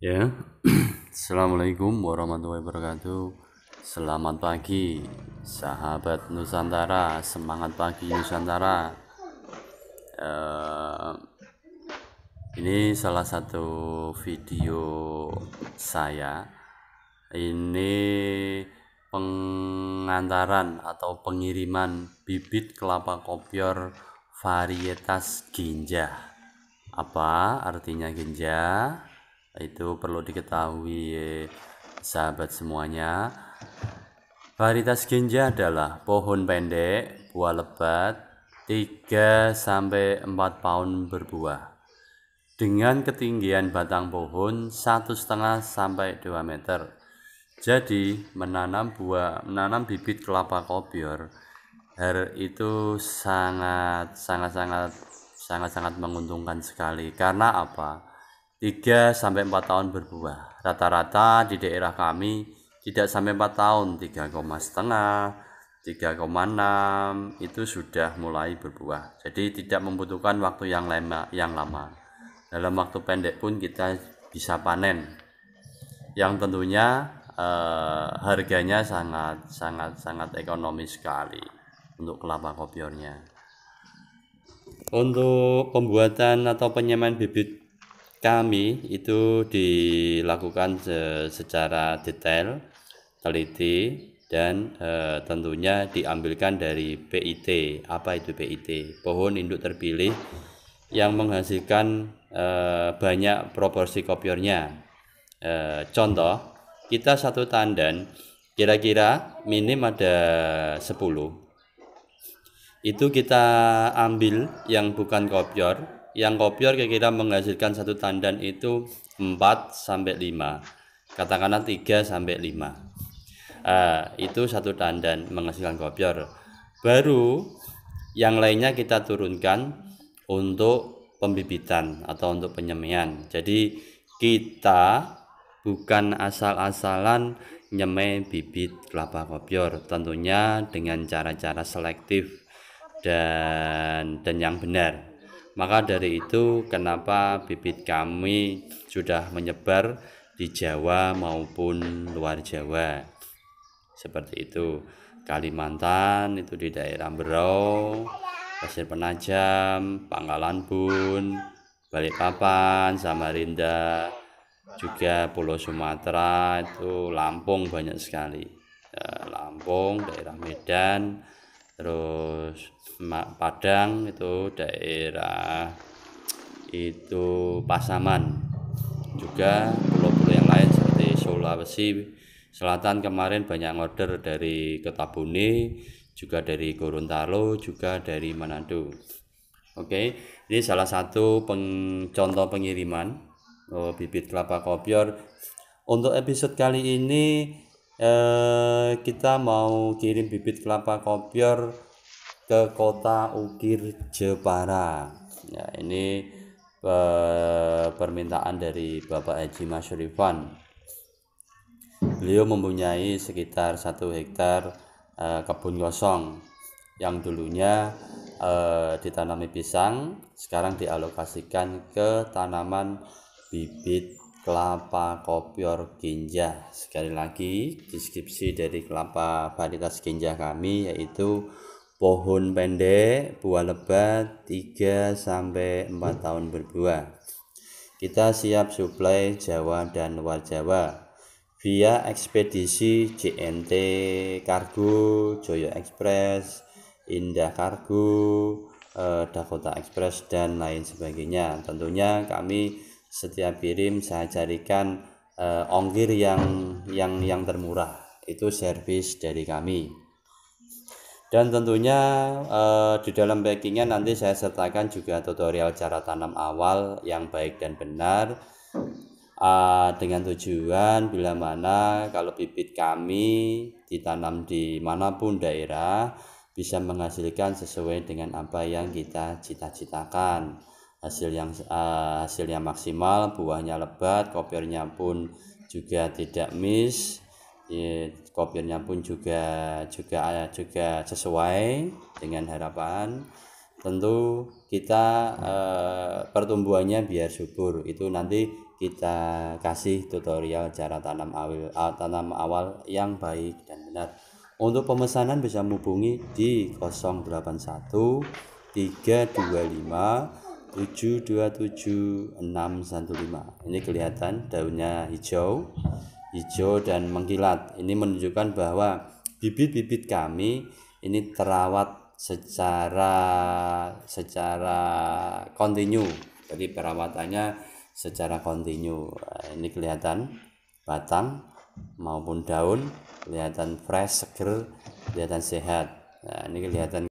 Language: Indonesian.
Ya, assalamualaikum warahmatullahi wabarakatuh. Selamat pagi, sahabat Nusantara. Semangat pagi Nusantara. Uh, ini salah satu video saya. Ini pengantaran atau pengiriman bibit kelapa kopior varietas ginja. Apa artinya ginja? itu perlu diketahui sahabat semuanya varietas genja adalah pohon pendek buah lebat 3 sampai 4 pound berbuah dengan ketinggian batang pohon satu setengah sampai 2 meter jadi menanam buah menanam bibit kelapa kopior her itu sangat sangat sangat sangat sangat menguntungkan sekali karena apa 3 sampai 4 tahun berbuah. Rata-rata di daerah kami tidak sampai 4 tahun, 3,5, 3,6 itu sudah mulai berbuah. Jadi tidak membutuhkan waktu yang lama yang lama. Dalam waktu pendek pun kita bisa panen. Yang tentunya eh, harganya sangat sangat sangat ekonomis sekali untuk kelapa kopiornya. Untuk pembuatan atau penyemaian bibit kami itu dilakukan secara detail, teliti, dan e, tentunya diambilkan dari PIT. Apa itu PIT? Pohon induk terpilih yang menghasilkan e, banyak proporsi kopiornya. E, contoh, kita satu tandan kira-kira minim ada 10. Itu kita ambil yang bukan kopior, yang kopior kira-kira menghasilkan satu tandan itu 4 sampai 5 katakanlah 3 sampai 5 uh, ah, itu satu tandan menghasilkan kopior baru yang lainnya kita turunkan untuk pembibitan atau untuk penyemian jadi kita bukan asal-asalan nyemai bibit kelapa kopior tentunya dengan cara-cara selektif dan dan yang benar maka dari itu kenapa bibit kami sudah menyebar di Jawa maupun luar Jawa. Seperti itu. Kalimantan itu di daerah Berau, Pasir Penajam, Pangkalan Bun, Balikpapan, Samarinda, juga Pulau Sumatera itu Lampung banyak sekali. Eh, Lampung, daerah Medan, terus Padang itu daerah itu Pasaman juga pulau-pulau yang lain seperti Sulawesi Selatan kemarin banyak order dari Ketabune juga dari Gorontalo juga dari Manado oke ini salah satu peng, contoh pengiriman oh, bibit kelapa kopior untuk episode kali ini Eh, kita mau kirim bibit kelapa kopior ke kota Ukir Jepara ya ini eh, permintaan dari Bapak Haji Masyurifan beliau mempunyai sekitar satu hektar eh, kebun kosong yang dulunya eh, ditanami pisang sekarang dialokasikan ke tanaman bibit kelapa kopior ginja sekali lagi deskripsi dari kelapa varietas ginja kami yaitu pohon pendek buah lebat 3 sampai 4 tahun berbuah kita siap suplai Jawa dan luar Jawa via ekspedisi JNT Kargo Joyo Express Indah Kargo eh, Dakota Express dan lain sebagainya tentunya kami setiap kirim saya carikan eh, ongkir yang yang yang termurah itu servis dari kami dan tentunya eh, di dalam packingnya nanti saya sertakan juga tutorial cara tanam awal yang baik dan benar uh, dengan tujuan bila mana kalau bibit kami ditanam di manapun daerah bisa menghasilkan sesuai dengan apa yang kita cita-citakan hasil yang uh, hasilnya maksimal, buahnya lebat, kopirnya pun juga tidak miss, kopirnya pun juga juga eh, juga sesuai dengan harapan. Tentu kita uh, pertumbuhannya biar subur itu nanti kita kasih tutorial cara tanam awal uh, tanam awal yang baik dan benar. Untuk pemesanan bisa menghubungi di 081 325 727615 ini kelihatan daunnya hijau hijau dan mengkilat ini menunjukkan bahwa bibit-bibit kami ini terawat secara secara kontinu jadi perawatannya secara kontinu ini kelihatan batang maupun daun kelihatan fresh seger kelihatan sehat nah, ini kelihatan